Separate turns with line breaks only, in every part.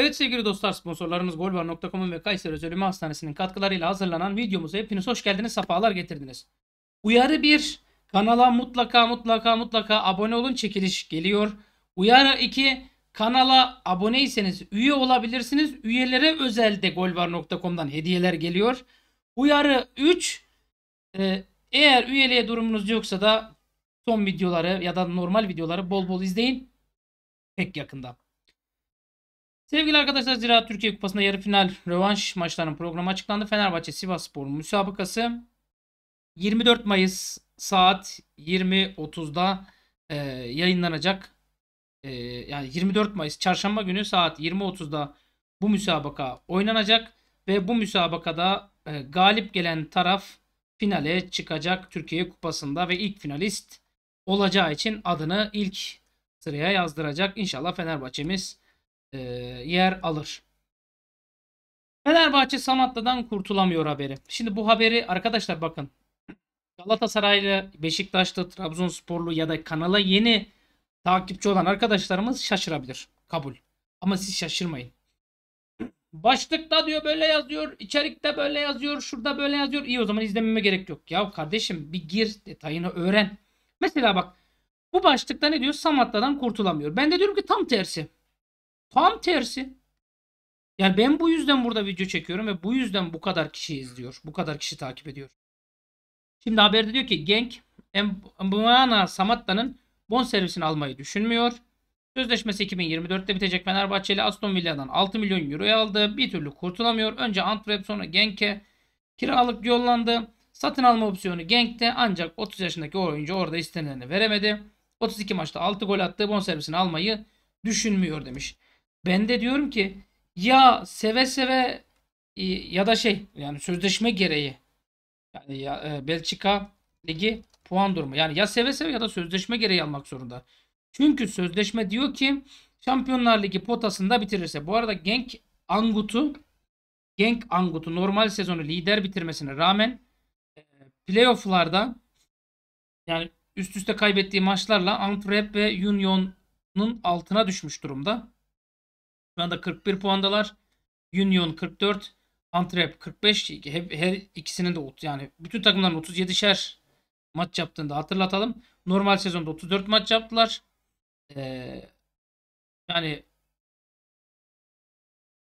Evet sevgili dostlar sponsorlarımız Golvar.com'un ve Kayseri Özel Hastanesi'nin katkılarıyla hazırlanan videomuza hepiniz hoş geldiniz, sefalar getirdiniz. Uyarı 1. Kanala mutlaka mutlaka mutlaka abone olun çekiliş geliyor. Uyarı 2. Kanala aboneyseniz üye olabilirsiniz. Üyelere özel de golbar.com'dan hediyeler geliyor. Uyarı 3. E, eğer üyeliğe durumunuz yoksa da son videoları ya da normal videoları bol bol izleyin. Pek yakında. Sevgili arkadaşlar Ziraat Türkiye Kupası'nda yarı final rövanş maçlarının programı açıklandı. Fenerbahçe Sivas Spor müsabakası 24 Mayıs saat 20.30'da e, yayınlanacak. E, yani 24 Mayıs çarşamba günü saat 20.30'da bu müsabaka oynanacak ve bu müsabakada e, galip gelen taraf finale çıkacak Türkiye Kupası'nda ve ilk finalist olacağı için adını ilk sıraya yazdıracak. İnşallah Fenerbahçe'miz e, yer alır. Fenerbahçe Samatlıdan kurtulamıyor haberi. Şimdi bu haberi arkadaşlar bakın. Galatasaraylı, Beşiktaşlı, Trabzonsporlu ya da kanala yeni takipçi olan arkadaşlarımız şaşırabilir. Kabul. Ama siz şaşırmayın. Başlıkta diyor böyle yazıyor, içerikte böyle yazıyor, şurada böyle yazıyor. İyi o zaman izlememe gerek yok. Ya kardeşim bir gir detayını öğren. Mesela bak bu başlıkta ne diyor? Samatta'dan kurtulamıyor. Ben de diyorum ki tam tersi. Tam tersi. Yani ben bu yüzden burada video çekiyorum ve bu yüzden bu kadar kişi izliyor. Bu kadar kişi takip ediyor. Şimdi haberde diyor ki Genk Mbwana Samatta'nın bon servisini almayı düşünmüyor. Sözleşmesi 2024'te bitecek Fenerbahçeli Aston Villa'dan 6 milyon euroya aldı. Bir türlü kurtulamıyor. Önce Antwerp sonra Genk'e kiralık yollandı. Satın alma opsiyonu Genk'te ancak 30 yaşındaki oyuncu orada istenileni veremedi. 32 maçta 6 gol attı. Bon servisini almayı düşünmüyor demiş. Ben de diyorum ki ya seve seve e, ya da şey yani sözleşme gereği yani ya, e, Belçika ligi puan durumu. Yani ya seve seve ya da sözleşme gereği almak zorunda. Çünkü sözleşme diyor ki Şampiyonlar Ligi potasında bitirirse. Bu arada Genk Angut'u Genk Angut'u normal sezonu lider bitirmesine rağmen e, playoff'larda yani üst üste kaybettiği maçlarla Antwerp ve Union'un altına düşmüş durumda. Şu anda 41 puandalar. Union 44. Antrep 45. Hep, her ikisinin de yani bütün takımların 37'şer maç yaptığını hatırlatalım. Normal sezonda 34 maç yaptılar. Ee, yani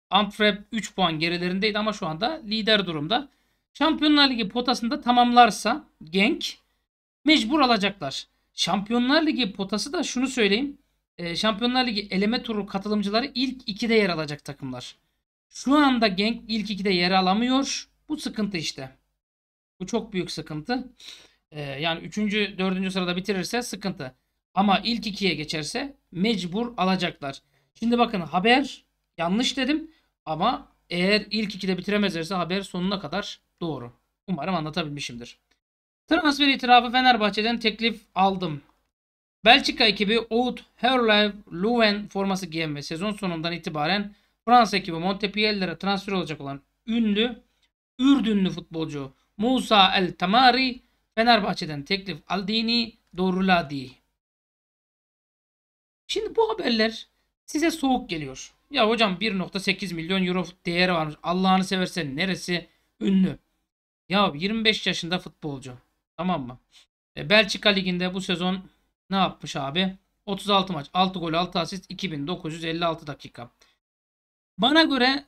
Antrep 3 puan gerilerindeydi ama şu anda lider durumda. Şampiyonlar Ligi potasında tamamlarsa Genk mecbur alacaklar. Şampiyonlar Ligi potası da şunu söyleyeyim. E, Şampiyonlar Ligi eleme turu katılımcıları ilk 2'de yer alacak takımlar. Şu anda Genk ilk 2'de yer alamıyor. Bu sıkıntı işte. Bu çok büyük sıkıntı. E, yani 3. 4. sırada bitirirse sıkıntı. Ama ilk 2'ye geçerse mecbur alacaklar. Şimdi bakın haber yanlış dedim ama eğer ilk 2'de bitiremezlerse haber sonuna kadar doğru. Umarım anlatabilmişimdir. Transfer itirafı Fenerbahçe'den teklif aldım. Belçika ekibi Oud Herlev Leuven forması giyen ve sezon sonundan itibaren Fransa ekibi Montpellier'lere transfer olacak olan ünlü Ürdünlü futbolcu Musa El Tamari Fenerbahçe'den teklif aldığını doğruladı. Şimdi bu haberler size soğuk geliyor. Ya hocam 1.8 milyon euro değeri varmış. Allah'ını seversen neresi ünlü? Ya 25 yaşında futbolcu. Tamam mı? E, Belçika Ligi'nde bu sezon ne yapmış abi? 36 maç 6 gol 6 asist 2956 dakika. Bana göre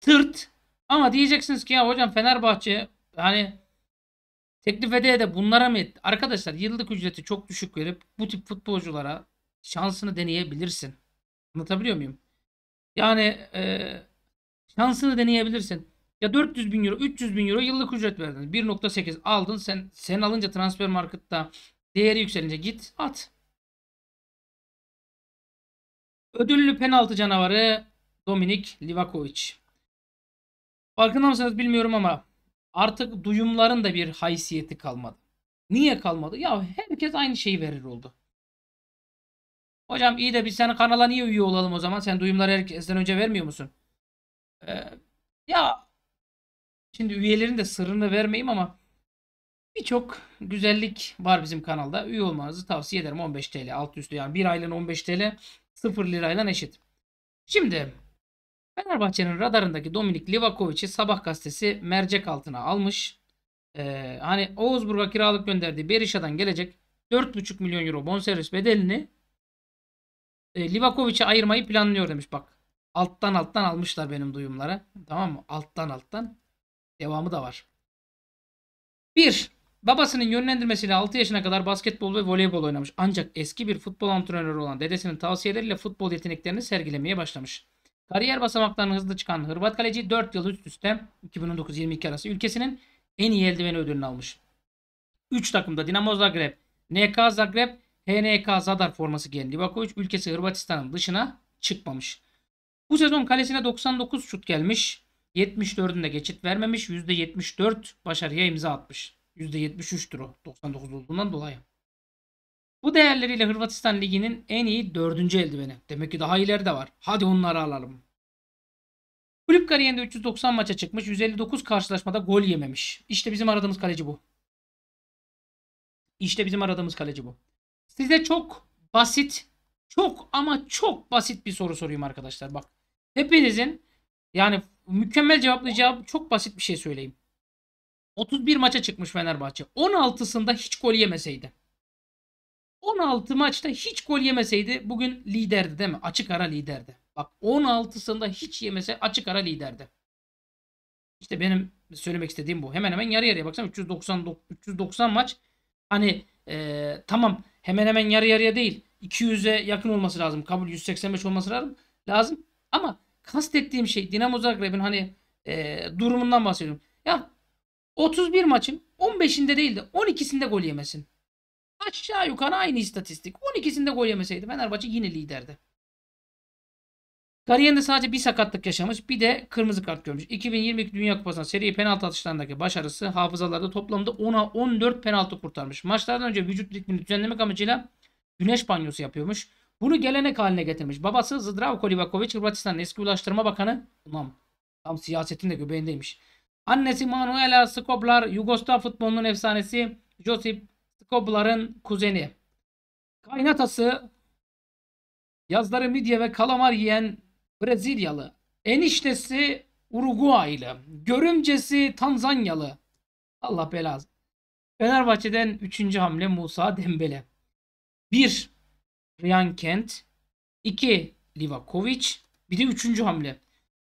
tırt ama diyeceksiniz ki ya hocam Fenerbahçe hani teklif ede de bunlara mı etti? Arkadaşlar yıllık ücreti çok düşük verip bu tip futbolculara şansını deneyebilirsin. Anlatabiliyor muyum? Yani e, şansını deneyebilirsin. Ya 400 bin euro, 300 bin euro yıllık ücret verdin. 1.8 aldın. Sen sen alınca transfer marketta Değeri yükselince git at. Ödüllü penaltı canavarı Dominik Livakovic. Farkında mısınız bilmiyorum ama artık duyumların da bir haysiyeti kalmadı. Niye kalmadı? Ya herkes aynı şeyi verir oldu. Hocam iyi de biz senin kanala niye üye olalım o zaman? Sen duyumları herkesten önce vermiyor musun? Ee, ya şimdi üyelerin de sırrını vermeyeyim ama Birçok güzellik var bizim kanalda. Üye olmanızı tavsiye ederim. 15 TL alt üstü yani bir aylığına 15 TL 0 lirayla eşit. Şimdi Fenerbahçe'nin radarındaki Dominik Livakovic'i Sabah gazetesi mercek altına almış. Ee, hani Oğuzburg'a kiralık gönderdiği Berisha'dan gelecek 4,5 milyon euro bonservis bedelini e, Livakovic'e ayırmayı planlıyor demiş bak. Alttan alttan almışlar benim duyumları. Tamam mı? Alttan alttan. Devamı da var. 1. Babasının yönlendirmesiyle 6 yaşına kadar basketbol ve voleybol oynamış. Ancak eski bir futbol antrenörü olan dedesinin tavsiyeleriyle futbol yeteneklerini sergilemeye başlamış. Kariyer basamaklarını hızlı çıkan Hırvat kaleci 4 yıl üst üste 2019-22 arası ülkesinin en iyi eldiveni ödülünü almış. 3 takımda Dinamo Zagreb, NK Zagreb, HNK Zadar forması giyen Livakovic ülkesi Hırvatistan'ın dışına çıkmamış. Bu sezon kalesine 99 şut gelmiş. 74'ünde geçit vermemiş. %74 başarıya imza atmış. %73'tür o. 99 olduğundan dolayı. Bu değerleriyle Hırvatistan Ligi'nin en iyi dördüncü eldiveni. Demek ki daha ileri de var. Hadi onları alalım. Kulüp kariyerinde 390 maça çıkmış. 159 karşılaşmada gol yememiş. İşte bizim aradığımız kaleci bu. İşte bizim aradığımız kaleci bu. Size çok basit, çok ama çok basit bir soru sorayım arkadaşlar. Bak hepinizin yani mükemmel cevaplayacağı çok basit bir şey söyleyeyim. 31 maça çıkmış Fenerbahçe. 16'sında hiç gol yemeseydi. 16 maçta hiç gol yemeseydi bugün liderdi değil mi? Açık ara liderdi. Bak 16'sında hiç yemese açık ara liderdi. İşte benim söylemek istediğim bu. Hemen hemen yarı yarıya baksana 390 390 maç. Hani ee, tamam hemen hemen yarı yarıya değil. 200'e yakın olması lazım. Kabul 185 olması lazım. Lazım. Ama kastettiğim şey Dinamo Zagreb'in hani e, durumundan bahsediyorum. 31 maçın 15'inde değil de 12'sinde gol yemesin. Aşağı yukarı aynı istatistik. 12'sinde gol yemeseydi Fenerbahçe yine liderdi. Kariyerinde sadece bir sakatlık yaşamış bir de kırmızı kart görmüş. 2022 Dünya Kupası'nda seri penaltı atışlarındaki başarısı hafızalarda toplamda 10'a 14 penaltı kurtarmış. Maçlardan önce vücut ritmini düzenlemek amacıyla güneş banyosu yapıyormuş. Bunu gelenek haline getirmiş. Babası Zdravko Livakovic Hırvatistan'ın eski Ulaştırma Bakanı. Ulan tam siyasetin de göbeğindeymiş. Annesi Manuela Skoblar Yugoslav futbolunun efsanesi Josip Skoblar'ın kuzeni. Kaynatası yazları midye ve kalamar yiyen Brezilyalı. Eniştesi Uruguaylı. Görümcesi Tanzanyalı. Allah belası. Fenerbahçe'den 3. hamle Musa Dembele. 1. Ryan Kent. 2. Livakovic. Bir de 3. hamle.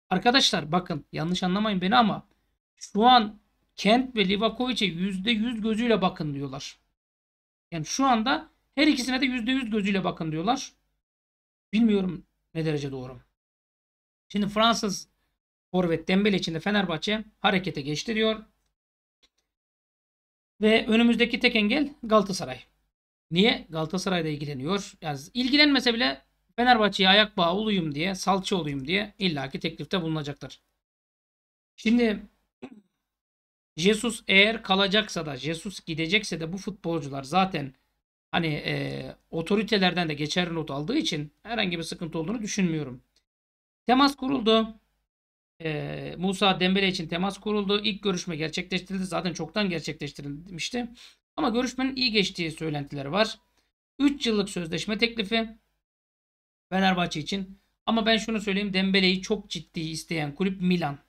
Arkadaşlar bakın yanlış anlamayın beni ama şu an Kent ve Livakovic'e %100 gözüyle bakın diyorlar. Yani şu anda her ikisine de %100 gözüyle bakın diyorlar. Bilmiyorum ne derece doğru. Şimdi Fransız forvet Dembele için de Fenerbahçe harekete geçti diyor. Ve önümüzdeki tek engel Galatasaray. Niye? Galatasaray'da ilgileniyor. Yani ilgilenmese bile Fenerbahçe'ye ayak bağı olayım diye, salça olayım diye illaki teklifte bulunacaktır. Şimdi Jesus eğer kalacaksa da Jesus gidecekse de bu futbolcular zaten hani e, otoritelerden de geçerli not aldığı için herhangi bir sıkıntı olduğunu düşünmüyorum. Temas kuruldu. E, Musa Dembele için temas kuruldu. İlk görüşme gerçekleştirildi. Zaten çoktan gerçekleştirilmişti. Ama görüşmenin iyi geçtiği söylentileri var. 3 yıllık sözleşme teklifi Fenerbahçe için. Ama ben şunu söyleyeyim Dembele'yi çok ciddi isteyen kulüp Milan.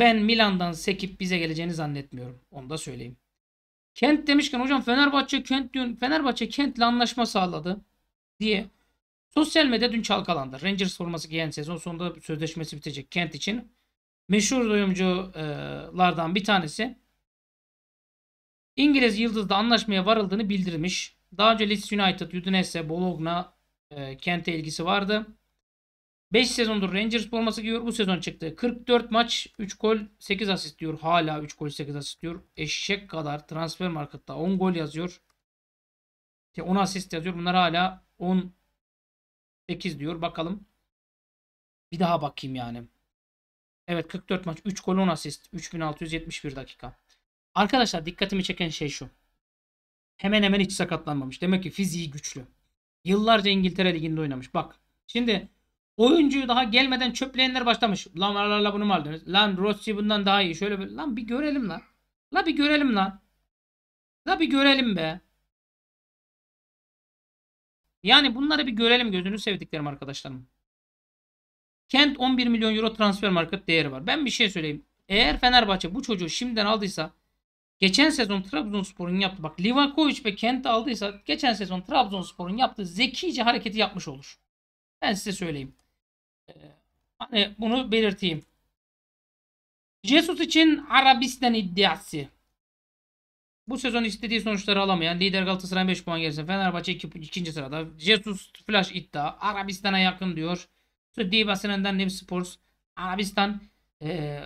Ben Milan'dan sekip bize geleceğini zannetmiyorum. Onu da söyleyeyim. Kent demişken hocam Fenerbahçe Kent dün Fenerbahçe Kent'le anlaşma sağladı diye sosyal medya dün çalkalandı. Rangers forması giyen sezon sonunda sözleşmesi bitecek Kent için. Meşhur duyumculardan bir tanesi İngiliz Yıldız'da anlaşmaya varıldığını bildirmiş. Daha önce Leeds United, Udinese, Bologna e, Kent'e ilgisi vardı. 5 sezondur Rangers forması giyiyor. Bu sezon çıktı. 44 maç 3 gol 8 asist diyor. Hala 3 gol 8 asist diyor. Eşek kadar transfer markette 10 gol yazıyor. 10 asist yazıyor. Bunlar hala 10 8 diyor. Bakalım. Bir daha bakayım yani. Evet 44 maç 3 gol 10 asist. 3671 dakika. Arkadaşlar dikkatimi çeken şey şu. Hemen hemen hiç sakatlanmamış. Demek ki fiziği güçlü. Yıllarca İngiltere Ligi'nde oynamış. Bak şimdi Oyuncuyu daha gelmeden çöpleyenler başlamış. Lan la bunu mu aldınız? Lan Rossi bundan daha iyi. Şöyle böyle. Lan bir görelim lan. La bir görelim lan. La bir görelim be. Yani bunları bir görelim gözünü sevdiklerim arkadaşlarım. Kent 11 milyon euro transfer market değeri var. Ben bir şey söyleyeyim. Eğer Fenerbahçe bu çocuğu şimdiden aldıysa geçen sezon Trabzonspor'un yaptı. Bak Livakovic ve kent aldıysa geçen sezon Trabzonspor'un yaptığı zekice hareketi yapmış olur. Ben size söyleyeyim hani bunu belirteyim. Jesus için Arabistan iddiası. Bu sezon istediği sonuçları alamayan lider Galatasaray 5 puan gerisinde Fenerbahçe 2. sırada. Jesus flash iddia Arabistan'a yakın diyor. Süddi basınından Nip Sports Arabistan e,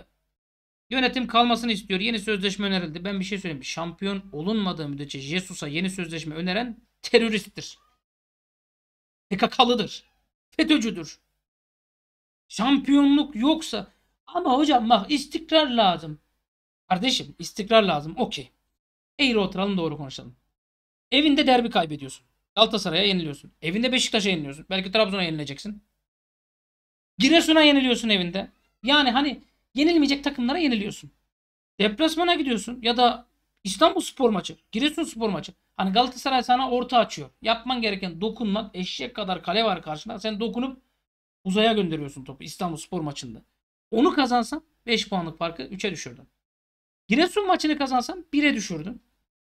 yönetim kalmasını istiyor. Yeni sözleşme önerildi. Ben bir şey söyleyeyim. Şampiyon olunmadığı müddetçe Jesus'a yeni sözleşme öneren teröristtir. PKK'lıdır. FETÖ'cüdür. Şampiyonluk yoksa ama hocam bak istikrar lazım. Kardeşim istikrar lazım. Okey. Eğri oturalım doğru konuşalım. Evinde derbi kaybediyorsun. Galatasaray'a yeniliyorsun. Evinde Beşiktaş'a yeniliyorsun. Belki Trabzon'a yenileceksin. Giresun'a yeniliyorsun evinde. Yani hani yenilmeyecek takımlara yeniliyorsun. Deplasmana gidiyorsun ya da İstanbul spor maçı, Giresun spor maçı. Hani Galatasaray sana orta açıyor. Yapman gereken dokunmak. Eşek kadar kale var karşında. Sen dokunup Uzaya gönderiyorsun topu İstanbul Spor maçında. Onu kazansan 5 puanlık farkı 3'e düşürdün. Giresun maçını kazansan 1'e düşürdün.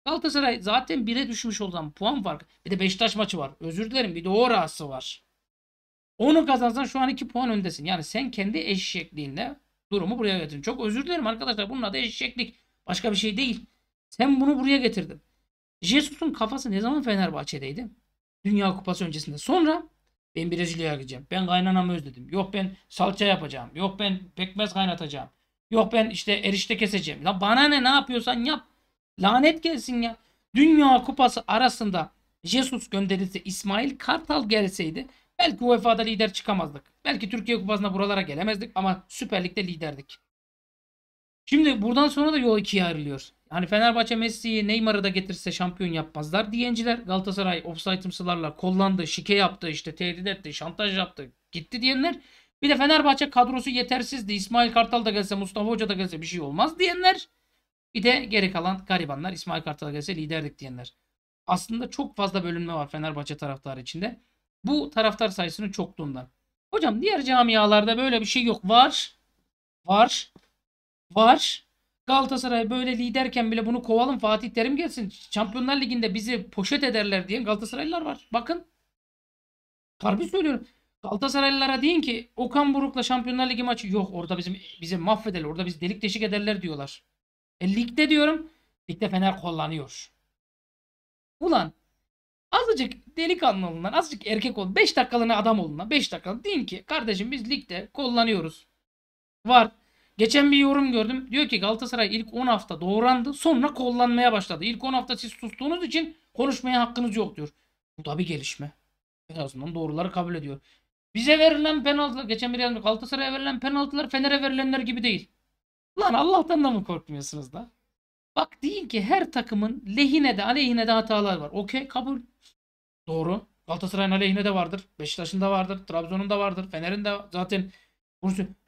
Galatasaray zaten 1'e düşmüş olan puan farkı. Bir de Beşiktaş maçı var. Özür dilerim bir de o rahatsız var. Onu kazansan şu an 2 puan öndesin. Yani sen kendi eşekliğinle durumu buraya getirdin. Çok özür dilerim arkadaşlar. Bunun adı eşeklik. Başka bir şey değil. Sen bunu buraya getirdin. Jesus'un kafası ne zaman Fenerbahçe'deydi? Dünya Kupası öncesinde. Sonra ben Brezilya'ya gideceğim. Ben kaynanamı özledim. Yok ben salça yapacağım. Yok ben pekmez kaynatacağım. Yok ben işte erişte keseceğim. Lan bana ne ne yapıyorsan yap. Lanet gelsin ya. Dünya kupası arasında Jesus gönderilse İsmail Kartal gelseydi belki UEFA'da lider çıkamazdık. Belki Türkiye kupasına buralara gelemezdik ama Süper Lig'de liderdik. Şimdi buradan sonra da yol ikiye ayrılıyor hani Fenerbahçe Messi'yi Neymar'ı da getirse şampiyon yapmazlar diyenciler. Galatasaray offside'ımsılarla kollandı, şike yaptı, işte tehdit etti, şantaj yaptı, gitti diyenler. Bir de Fenerbahçe kadrosu yetersizdi. İsmail Kartal da gelse, Mustafa Hoca da gelse bir şey olmaz diyenler. Bir de geri kalan garibanlar İsmail Kartal gelse liderdik diyenler. Aslında çok fazla bölünme var Fenerbahçe taraftarı içinde. Bu taraftar sayısının çokluğundan. Hocam diğer camialarda böyle bir şey yok. Var. Var. Var. Galatasaray böyle liderken bile bunu kovalım Fatih Terim gelsin. Şampiyonlar Ligi'nde bizi poşet ederler diye Galatasaraylılar var. Bakın. Harbi söylüyorum. Galatasaraylılara deyin ki Okan Buruk'la Şampiyonlar Ligi maçı yok. Orada bizim bizi mahvederler. Orada biz delik deşik ederler diyorlar. E ligde diyorum. Ligde Fener kullanıyor. Ulan azıcık delikanlı olun lan. Azıcık erkek olun. 5 dakikalığına adam olun lan. 5 dakikalık. Deyin ki kardeşim biz ligde kullanıyoruz. Var. Geçen bir yorum gördüm. Diyor ki Galatasaray ilk 10 hafta doğrandı sonra kollanmaya başladı. İlk 10 hafta siz sustuğunuz için konuşmaya hakkınız yok diyor. Bu da bir gelişme. En azından doğruları kabul ediyor. Bize verilen penaltılar, geçen bir yazmış Galatasaray'a verilen penaltılar Fener'e verilenler gibi değil. Lan Allah'tan da mı korkmuyorsunuz da? Bak deyin ki her takımın lehine de aleyhine de hatalar var. Okey kabul. Doğru. Galatasaray'ın aleyhine de vardır. Beşiktaş'ın da vardır. Trabzon'un da vardır. Fener'in de zaten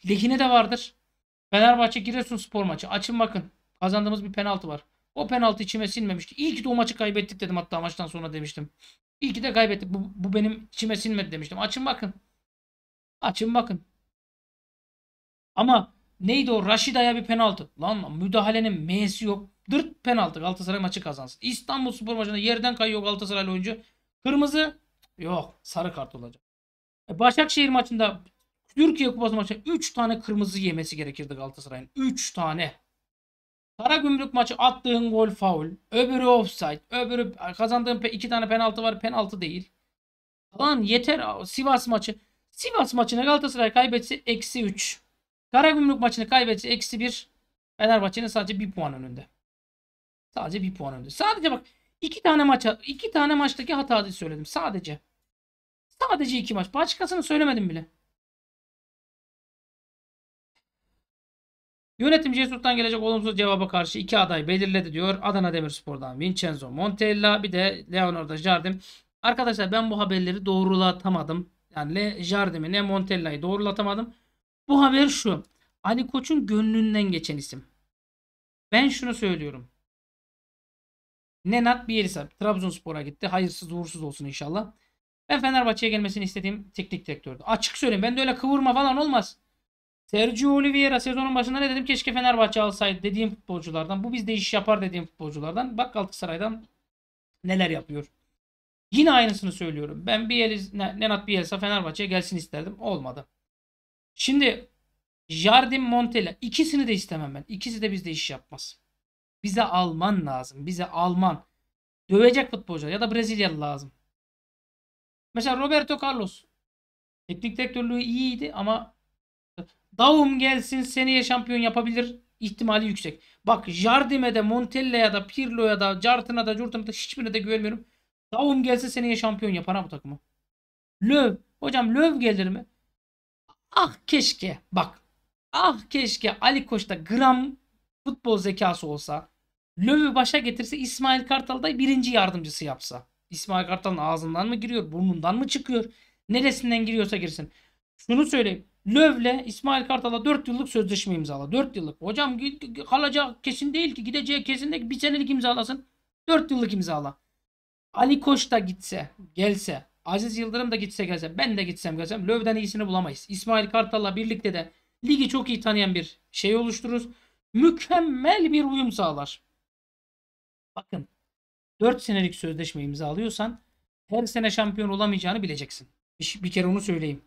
lehine de vardır. Fenerbahçe spor maçı. Açın bakın. Kazandığımız bir penaltı var. O penaltı içime sinmemişti. İyi ki de o maçı kaybettik dedim hatta maçtan sonra demiştim. İyi ki de kaybettik. Bu, bu benim içime sinmedi demiştim. Açın bakın. Açın bakın. Ama neydi o? Rashidaya bir penaltı. Lan müdahalenin M'si yok. Dırt penaltı Galatasaray maçı kazansın. İstanbul Spor maçında yerden kayıyor Galatasaraylı oyuncu. Kırmızı yok. Sarı kart olacak. E, Başakşehir maçında Türkiye Kupası maçı 3 tane kırmızı yemesi gerekirdi Galatasaray'ın. 3 tane. Karagümrük maçı attığın gol faul. Öbürü offside. Öbürü kazandığın 2 tane penaltı var. Penaltı değil. Lan yeter Sivas maçı. Sivas maçını Galatasaray kaybetse eksi 3. Karagümrük maçını kaybetse eksi 1. Fenerbahçe'nin sadece 1 puan önünde. Sadece 1 puan önünde. Sadece bak iki tane maça iki tane maçtaki hatayı söyledim sadece. Sadece iki maç. Başkasını söylemedim bile. Yönetim Cesur'dan gelecek olumsuz cevaba karşı iki aday belirledi diyor. Adana Demirspor'dan Vincenzo Montella bir de Leonardo Jardim. Arkadaşlar ben bu haberleri doğrulatamadım. Yani ne Jardim'i ne Montella'yı doğrulatamadım. Bu haber şu. Ali Koç'un gönlünden geçen isim. Ben şunu söylüyorum. Nenat Bielsa Trabzonspor'a gitti. Hayırsız uğursuz olsun inşallah. Ben Fenerbahçe'ye gelmesini istediğim teknik direktördü. Açık söyleyeyim. Ben de öyle kıvırma falan olmaz. Sergio Oliveira sezonun başında ne dedim? Keşke Fenerbahçe alsaydı dediğim futbolculardan. Bu bizde iş yapar dediğim futbolculardan. Bak Galatasaray'dan neler yapıyor. Yine aynısını söylüyorum. Ben Bieliz, Nenat Bielsa Fenerbahçe'ye gelsin isterdim. Olmadı. Şimdi Jardim Montella. ikisini de istemem ben. İkisi de bizde iş yapmaz. Bize Alman lazım. Bize Alman. Dövecek futbolcular ya da Brezilyalı lazım. Mesela Roberto Carlos. Teknik direktörlüğü iyiydi ama Daum gelsin seneye şampiyon yapabilir ihtimali yüksek. Bak Jardime'de, de Montella'ya da Pirlo'ya da Jartın'a da Curtin'a da hiçbirine de güvenmiyorum. Daum gelse seneye şampiyon yapar ha bu takımı. Löv. Hocam Löv gelir mi? Ah keşke. Bak. Ah keşke Ali Koç'ta gram futbol zekası olsa. Löv'ü başa getirse İsmail Kartal da birinci yardımcısı yapsa. İsmail Kartal'ın ağzından mı giriyor, burnundan mı çıkıyor? Neresinden giriyorsa girsin. Şunu söyleyeyim. Löv'le İsmail Kartal'a 4 yıllık sözleşme imzala. 4 yıllık. Hocam kalacak kesin değil ki. Gideceği kesin değil ki. Bir senelik imzalasın. 4 yıllık imzala. Ali Koç da gitse, gelse, Aziz Yıldırım da gitse gelse, ben de gitsem gelsem Löv'den iyisini bulamayız. İsmail Kartal'la birlikte de ligi çok iyi tanıyan bir şey oluştururuz. Mükemmel bir uyum sağlar. Bakın 4 senelik sözleşme imzalıyorsan her sene şampiyon olamayacağını bileceksin. Bir, bir kere onu söyleyeyim.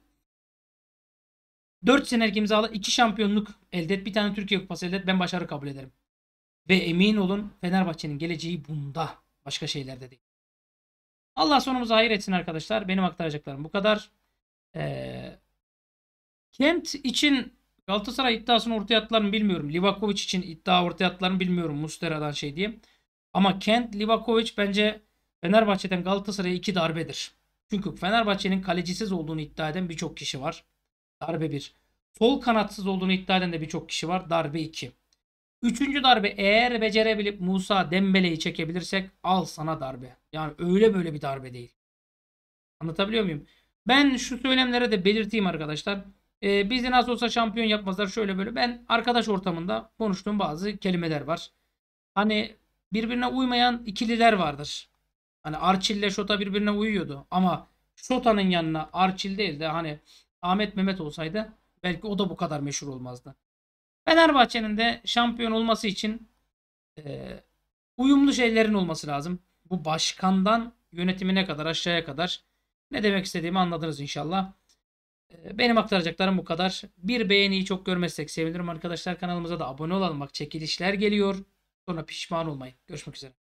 4 senelik imzala 2 şampiyonluk elde et. Bir tane Türkiye Kupası elde et. Ben başarı kabul ederim. Ve emin olun Fenerbahçe'nin geleceği bunda. Başka şeylerde değil. Allah sonumuzu hayır etsin arkadaşlar. Benim aktaracaklarım bu kadar. Ee, Kent için Galatasaray iddiasını ortaya attılar mı bilmiyorum. Livakovic için iddia ortaya attılar mı bilmiyorum. Mustera'dan şey diye. Ama Kent, Livakovic bence Fenerbahçe'den Galatasaray'a iki darbedir. Çünkü Fenerbahçe'nin kalecisiz olduğunu iddia eden birçok kişi var. Darbe 1. Sol kanatsız olduğunu iddia eden de birçok kişi var. Darbe 2. Üçüncü darbe eğer becerebilip Musa Dembele'yi çekebilirsek al sana darbe. Yani öyle böyle bir darbe değil. Anlatabiliyor muyum? Ben şu söylemlere de belirteyim arkadaşlar. Ee, bizi nasıl olsa şampiyon yapmazlar şöyle böyle. Ben arkadaş ortamında konuştuğum bazı kelimeler var. Hani birbirine uymayan ikililer vardır. Hani Arçil ile Şota birbirine uyuyordu. Ama Şota'nın yanına Arçil değil de hani Ahmet Mehmet olsaydı belki o da bu kadar meşhur olmazdı. Fenerbahçe'nin de şampiyon olması için e, uyumlu şeylerin olması lazım. Bu başkandan yönetimine kadar aşağıya kadar ne demek istediğimi anladınız inşallah. E, benim aktaracaklarım bu kadar. Bir beğeniyi çok görmezsek sevinirim arkadaşlar. Kanalımıza da abone olalım. Bak çekilişler geliyor. Sonra pişman olmayın. Görüşmek üzere.